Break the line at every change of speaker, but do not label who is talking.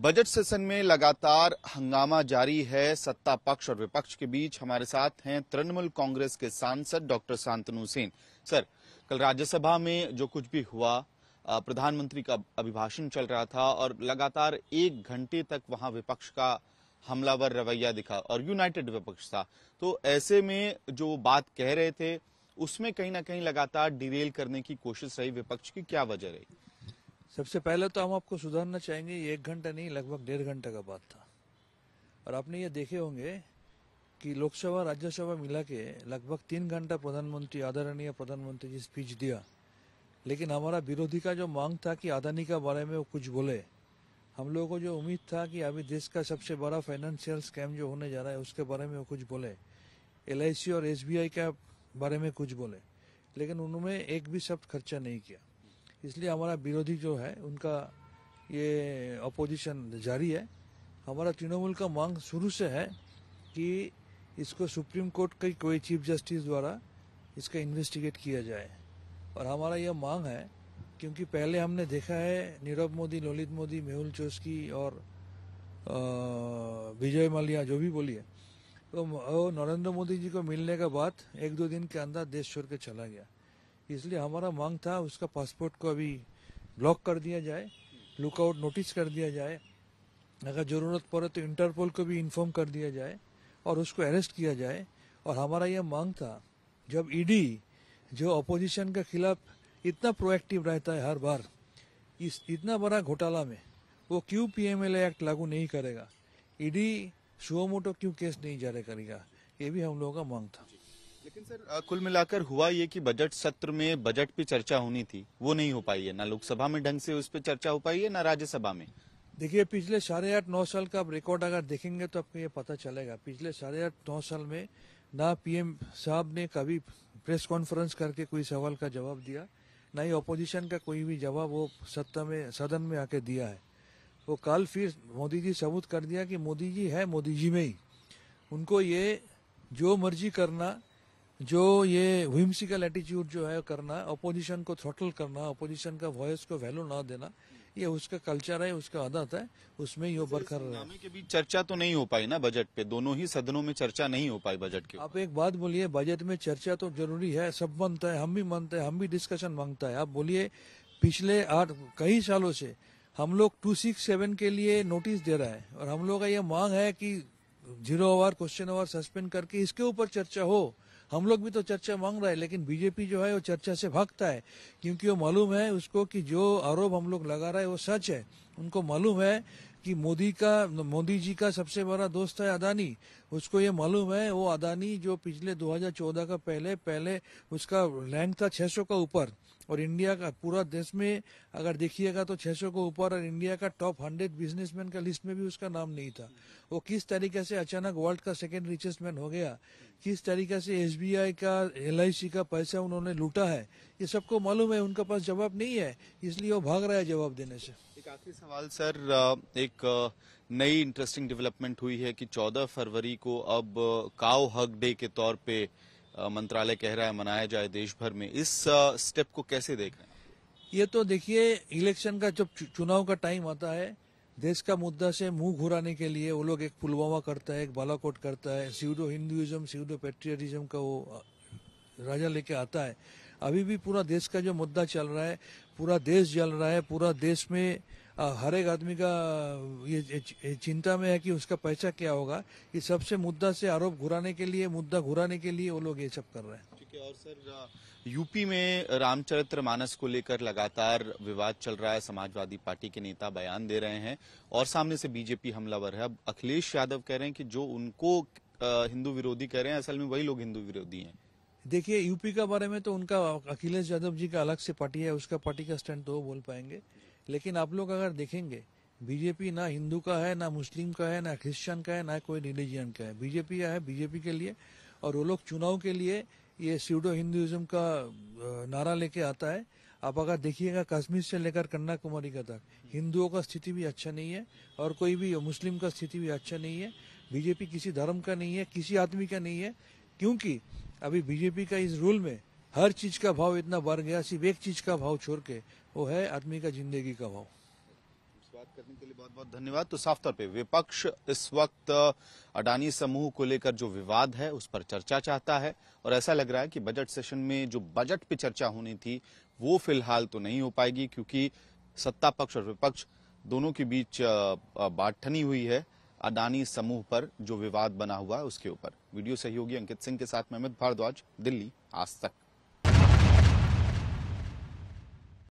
budget session में लगातार हंगामा जारी है सत्ता पक्ष और विपक्ष के बीच हमारे साथ हैं तृणमूल कांग्रेस के सांसद डॉक्टर शांतनु सेन सर कल राज्यसभा में जो कुछ भी हुआ प्रधानमंत्री का अभिभाषण चल रहा था और लगातार एक घंटे तक वहां विपक्ष का हमलावर रवैया दिखा और यूनाइटेड विपक्ष था तो ऐसे में जो बात कह रहे थे उसमें कहीं ना कहीं लगातार डिरेल करने
की कोशिश रही विपक्ष की क्या वजह रही सबसे पहले तो हम आपको सुधारना चाहेंगे ये एक घंटा नहीं लगभग डेढ़ घंटे का बात था और आपने ये देखे होंगे कि लोकसभा राज्यसभा मिला के लगभग तीन घंटा प्रधानमंत्री आदरणीय प्रधानमंत्री जी स्पीच दिया लेकिन हमारा विरोधी का जो मांग था कि अदानी का बारे में वो कुछ बोले हम लोगों को जो उम्मीद था कि अभी देश का सबसे बड़ा फाइनेंशियल स्कैम जो होने जा रहा है उसके बारे में वो कुछ बोले एल और एस के बारे में कुछ बोले लेकिन उन्होंने एक भी शब्द खर्चा नहीं किया इसलिए हमारा विरोधी जो है उनका ये अपोजिशन जारी है हमारा तृणमूल का मांग शुरू से है कि इसको सुप्रीम कोर्ट के कोई चीफ जस्टिस द्वारा इसका इन्वेस्टिगेट किया जाए और हमारा यह मांग है क्योंकि पहले हमने देखा है नीरव मोदी ललित मोदी मेहुल चोस्की और विजय मल्या जो भी बोलिए तो नरेंद्र मोदी जी को मिलने के बाद एक दो दिन के अंदर देश छोड़ के चला गया इसलिए हमारा मांग था उसका पासपोर्ट को अभी ब्लॉक कर दिया जाए लुकआउट नोटिस कर दिया जाए अगर ज़रूरत पड़े तो इंटरपोल को भी इन्फॉर्म कर दिया जाए और उसको अरेस्ट किया जाए और हमारा यह मांग था जब ईडी e जो अपोजिशन के खिलाफ इतना प्रोएक्टिव रहता है हर बार इस इतना बड़ा घोटाला में वो क्यों पीएमएलए एक्ट लागू नहीं करेगा ईडी e शुअमोटो क्यों केस नहीं जारी करेगा ये भी हम लोगों का मांग था
लेकिन सर कुल मिलाकर हुआ ये कि बजट सत्र में बजट पे चर्चा होनी थी वो नहीं हो पाई है ना लोकसभा में ढंग से उस पर चर्चा हो पाई है ना राज्यसभा में
देखिए पिछले साढ़े आठ नौ साल का रिकॉर्ड अगर देखेंगे तो आपको ये पता चलेगा पिछले साढ़े आठ नौ साल में ना पीएम साहब ने कभी प्रेस कॉन्फ्रेंस करके कोई सवाल का जवाब दिया ना ही अपोजिशन का कोई भी जवाब वो सत्ता में सदन में आके दिया है वो कल फिर मोदी जी सबूत कर दिया कि मोदी जी है मोदी जी में ही उनको ये जो मर्जी करना जो ये विम्सिकल एटीट्यूड जो है करना अपोजिशन को थ्रोटल करना अपोजिशन का वॉयस को वैल्यू ना देना ये उसका कल्चर है उसका आदत है उसमें ये है के बीच
चर्चा तो नहीं हो पाई ना बजट पे दोनों ही सदनों में चर्चा नहीं हो पाई बजट
की आप एक बात बोलिए बजट में चर्चा तो जरूरी है सब मानता है हम भी मानते हैं हम भी डिस्कशन मांगता है आप बोलिए पिछले आठ कई सालों से हम लोग टू सिक्स सेवन के लिए नोटिस दे रहा है और हम लोग का ये मांग है कि zero hour question hour suspend करके इसके ऊपर चर्चा हो हम लोग भी तो चर्चा मांग रहे हैं लेकिन बीजेपी जो है वो चर्चा से भागता है क्योंकि वो मालूम है उसको कि जो आरोप हम लोग लगा रहे हैं वो सच है उनको मालूम है कि मोदी का मोदी जी का सबसे बड़ा दोस्त है अदानी उसको ये मालूम है वो अदानी जो पिछले 2014 का पहले पहले उसका रैंक था 600 का ऊपर और इंडिया का पूरा देश में अगर देखिएगा तो 600 के ऊपर और इंडिया का टॉप 100 बिजनेसमैन का लिस्ट में भी उसका नाम नहीं था वो किस तरीके से अचानक वर्ल्ड का सेकेंड रिचेस्ट मैन हो गया किस तरीके से एस का एल का पैसा उन्होंने लूटा है ये सबको मालूम है उनके पास जवाब नहीं है इसलिए वो भाग रहा है जवाब देने से
आखिरी सवाल सर एक नई इंटरेस्टिंग डेवलपमेंट हुई है कि 14 फरवरी को अब काउ हक डे के तौर पे मंत्रालय कह रहा है मनाया जाए देश भर में इस स्टेप को कैसे देख रहे
हैं ये तो देखिए इलेक्शन का जब चुनाव का टाइम आता है देश का मुद्दा से मुंह घुराने के लिए वो लोग एक पुलवामा करता है एक बालाकोट करता है सीडो हिंदुइज्म सीडो पेट्रियटिज्म का वो राजा लेके आता है अभी भी पूरा देश का जो मुद्दा चल रहा है पूरा देश जल रहा है पूरा देश में हर एक आदमी का ये चिंता में है कि उसका पैसा क्या होगा ये सबसे मुद्दा से आरोप घुराने के लिए मुद्दा घुराने के लिए वो लोग ये सब कर रहे हैं
ठीक है और सर यूपी में रामचरित्र मानस को लेकर लगातार विवाद चल रहा है समाजवादी पार्टी के नेता बयान दे रहे हैं और सामने से बीजेपी हमलावर है अब अखिलेश यादव कह रहे हैं कि जो उनको हिंदू विरोधी कह रहे हैं असल में वही लोग हिंदू विरोधी हैं
देखिए यूपी का बारे में तो उनका अखिलेश यादव जी का अलग से पार्टी है उसका पार्टी का स्टैंड तो वो बोल पाएंगे लेकिन आप लोग अगर देखेंगे बीजेपी ना हिंदू का है ना मुस्लिम का है ना क्रिश्चियन का है ना कोई रिलीजियन का है बीजेपी है बीजेपी के लिए और वो लोग चुनाव के लिए ये सीडो हिंदुइज्म का नारा लेके आता है आप अगर देखिएगा कश्मीर से लेकर कन्याकुमारी का तक हिंदुओं का स्थिति भी अच्छा नहीं है और कोई भी मुस्लिम का स्थिति भी अच्छा नहीं है बीजेपी किसी धर्म का नहीं है किसी आदमी का नहीं है क्योंकि अभी बीजेपी का इस रूल में हर चीज का भाव इतना बढ़ गया सिर्फ एक चीज का भाव छोड़ के वो है आदमी का जिंदगी का भाव
बात करने के लिए बहुत बहुत धन्यवाद तो साफ तौर पे विपक्ष इस वक्त अडानी समूह को लेकर जो विवाद है उस पर चर्चा चाहता है और ऐसा लग रहा है कि बजट सेशन में जो बजट पे चर्चा होनी थी वो फिलहाल तो नहीं हो पाएगी क्योंकि सत्ता पक्ष और विपक्ष दोनों के बीच बाटनी ठनी हुई है अडानी समूह पर जो विवाद बना हुआ है उसके ऊपर वीडियो सहयोगी अंकित सिंह के साथ में अमित भारद्वाज दिल्ली आज तक